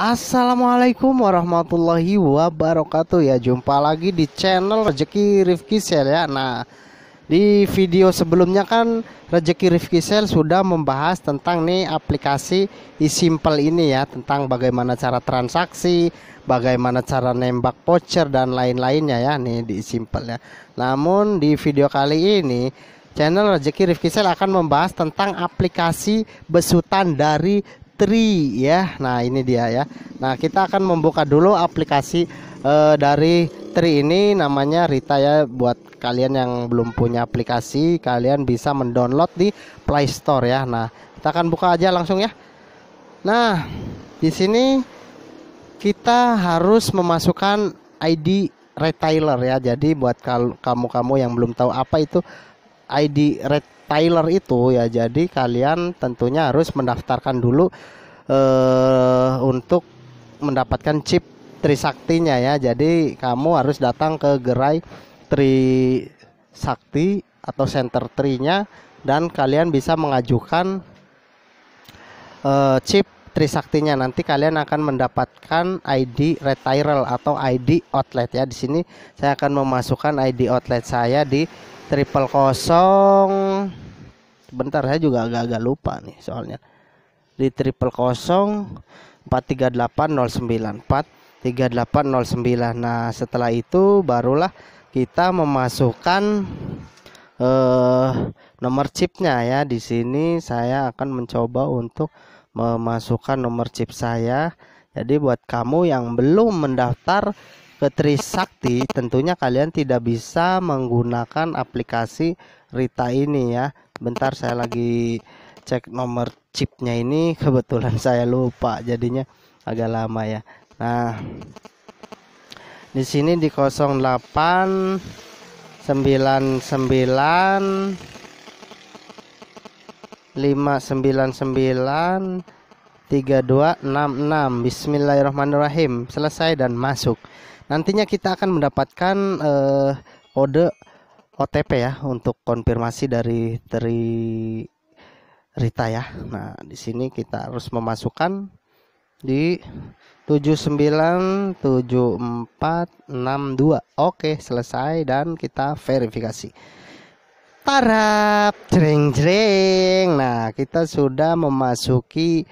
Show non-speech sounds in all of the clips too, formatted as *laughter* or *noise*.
Assalamualaikum warahmatullahi wabarakatuh ya jumpa lagi di channel Rezeki Rifki Sel ya Nah di video sebelumnya kan Rezeki Rifki Sel sudah membahas tentang nih aplikasi e-simple ini ya Tentang bagaimana cara transaksi, bagaimana cara nembak voucher dan lain-lainnya ya nih di e-simple ya Namun di video kali ini channel Rezeki Rifki Sel akan membahas tentang aplikasi besutan dari Tri ya. Nah, ini dia ya. Nah, kita akan membuka dulu aplikasi uh, dari Tri ini namanya Rita ya buat kalian yang belum punya aplikasi, kalian bisa mendownload di Play Store ya. Nah, kita akan buka aja langsung ya. Nah, di sini kita harus memasukkan ID retailer ya. Jadi buat kamu-kamu yang belum tahu apa itu ID retailer Tyler itu ya jadi kalian tentunya harus mendaftarkan dulu eh, untuk mendapatkan chip Trisaktinya ya. Jadi kamu harus datang ke gerai Trisakti atau center trinya dan kalian bisa mengajukan uh, chip Trisaktinya nanti kalian akan mendapatkan ID retiral atau ID outlet ya di sini saya akan memasukkan ID outlet saya di triple kosong bentar saya juga agak-agak lupa nih soalnya di triple kosong 43809 43809 nah setelah itu barulah kita memasukkan eh, nomor chipnya ya di sini saya akan mencoba untuk memasukkan nomor chip saya jadi buat kamu yang belum mendaftar ke Trisakti tentunya kalian tidak bisa menggunakan aplikasi Rita ini ya bentar saya lagi cek nomor chipnya ini *laughs* kebetulan saya lupa jadinya agak lama ya nah di sini di 08 99 599 3266 Bismillahirrahmanirrahim selesai dan masuk Nantinya kita akan mendapatkan eh, kode OTP ya untuk konfirmasi dari Tri Rita ya. Nah, di sini kita harus memasukkan di 797462. Oke, selesai dan kita verifikasi. Tarap, jreng jreng. Nah, kita sudah memasuki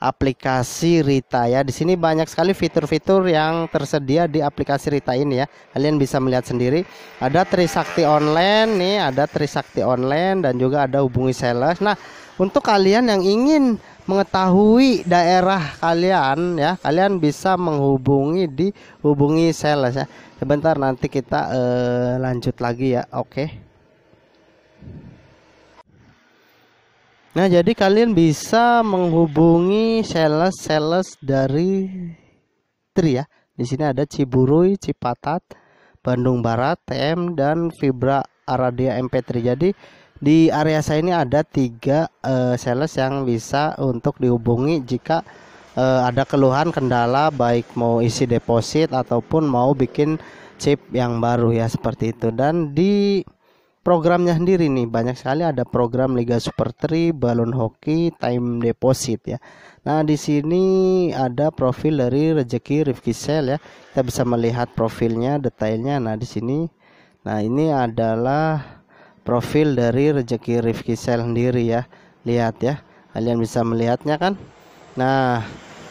aplikasi Rita ya. Di sini banyak sekali fitur-fitur yang tersedia di aplikasi Rita ini ya. Kalian bisa melihat sendiri. Ada Trisakti online nih, ada Trisakti online dan juga ada hubungi sales. Nah, untuk kalian yang ingin mengetahui daerah kalian ya, kalian bisa menghubungi di hubungi sales ya. Sebentar nanti kita eh, lanjut lagi ya. Oke. Okay. Nah, jadi kalian bisa menghubungi sales-sales dari Tri ya. Di sini ada Ciburui, Cipatat, Bandung Barat, TM dan Fibra Aradia MP3. Jadi di area saya ini ada tiga uh, sales yang bisa untuk dihubungi jika uh, ada keluhan kendala baik mau isi deposit ataupun mau bikin chip yang baru ya seperti itu dan di programnya sendiri nih banyak sekali ada program Liga Super 3, Balon Hoki, Time Deposit ya. Nah, di sini ada profil dari Rezeki Rifki Sel ya. Kita bisa melihat profilnya, detailnya. Nah, di sini nah ini adalah profil dari Rezeki Rifki Sel sendiri ya. Lihat ya. Kalian bisa melihatnya kan? Nah,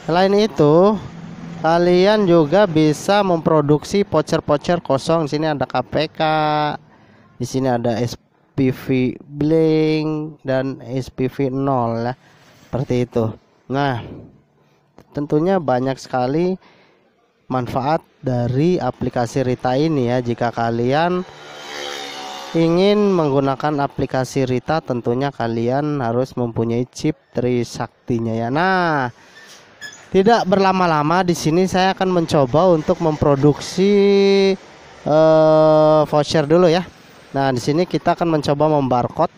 selain itu kalian juga bisa memproduksi voucher-voucher kosong. Di sini ada KPK, di sini ada SPV blank dan SPV 0 ya seperti itu nah tentunya banyak sekali manfaat dari aplikasi Rita ini ya jika kalian ingin menggunakan aplikasi Rita tentunya kalian harus mempunyai chip Trisaktinya ya nah tidak berlama-lama di sini saya akan mencoba untuk memproduksi uh, voucher dulu ya Nah, di sini kita akan mencoba membarcode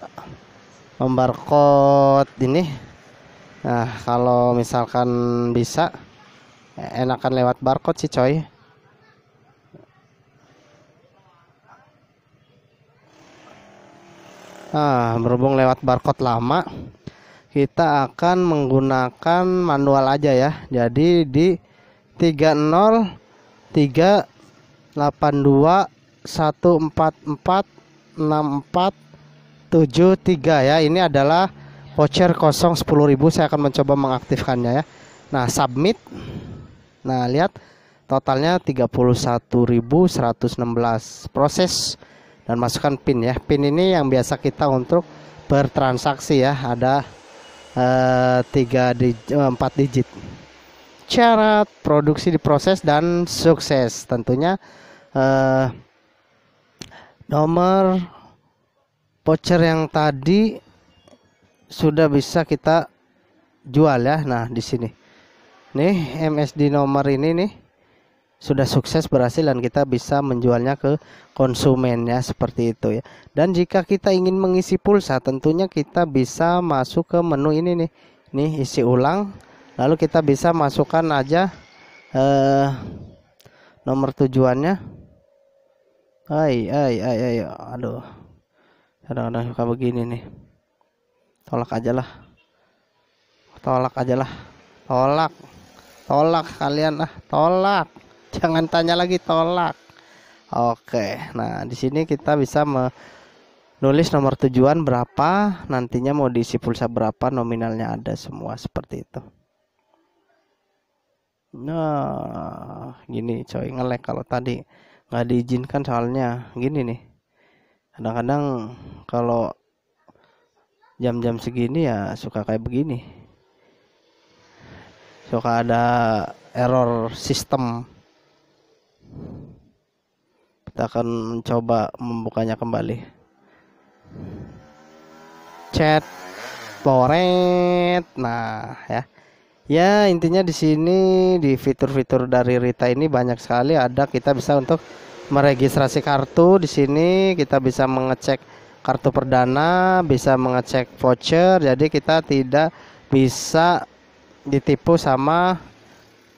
membarcode ini. Nah, kalau misalkan bisa enakan lewat barcode sih, coy. Nah, berhubung lewat barcode lama, kita akan menggunakan manual aja ya. Jadi di 30 3 4 144 6473 ya. Ini adalah voucher 0 10.000 saya akan mencoba mengaktifkannya ya. Nah, submit. Nah, lihat totalnya 31.116. Proses dan masukkan PIN ya. PIN ini yang biasa kita untuk bertransaksi ya, ada eh, 3 dig 4 digit. cara produksi diproses dan sukses. Tentunya eh nomor voucher yang tadi sudah bisa kita jual ya nah di sini nih MSD nomor ini nih sudah sukses berhasil dan kita bisa menjualnya ke konsumennya seperti itu ya dan jika kita ingin mengisi pulsa tentunya kita bisa masuk ke menu ini nih nih isi ulang lalu kita bisa masukkan aja eh, nomor tujuannya Hai, hai, hai, hai, aduh. Kadang-kadang suka begini nih. Tolak aja lah. Tolak aja lah. Tolak. Tolak kalian ah, tolak. Jangan tanya lagi tolak. Oke. Nah, di sini kita bisa menulis nomor tujuan berapa, nantinya mau diisi pulsa berapa, nominalnya ada semua seperti itu. Nah, gini coy ngelek kalau tadi nggak diizinkan soalnya gini nih kadang-kadang kalau jam-jam segini ya suka kayak begini suka ada error sistem kita akan mencoba membukanya kembali chat toret nah ya ya intinya di sini di fitur-fitur dari Rita ini banyak sekali ada kita bisa untuk meregistrasi kartu di sini kita bisa mengecek kartu perdana bisa mengecek voucher jadi kita tidak bisa ditipu sama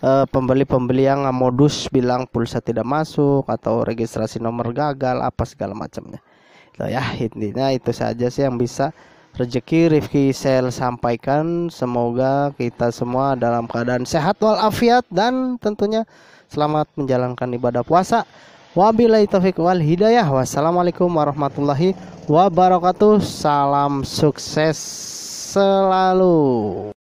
eh, pembeli-pembeli yang modus bilang pulsa tidak masuk atau registrasi nomor gagal apa segala macamnya. Nah, ya intinya itu saja sih yang bisa rezeki Rifki Sel sampaikan. Semoga kita semua dalam keadaan sehat walafiat dan tentunya selamat menjalankan ibadah puasa. Wabillahi taufik wal hidayah. Wassalamualaikum warahmatullahi wabarakatuh. Salam sukses selalu.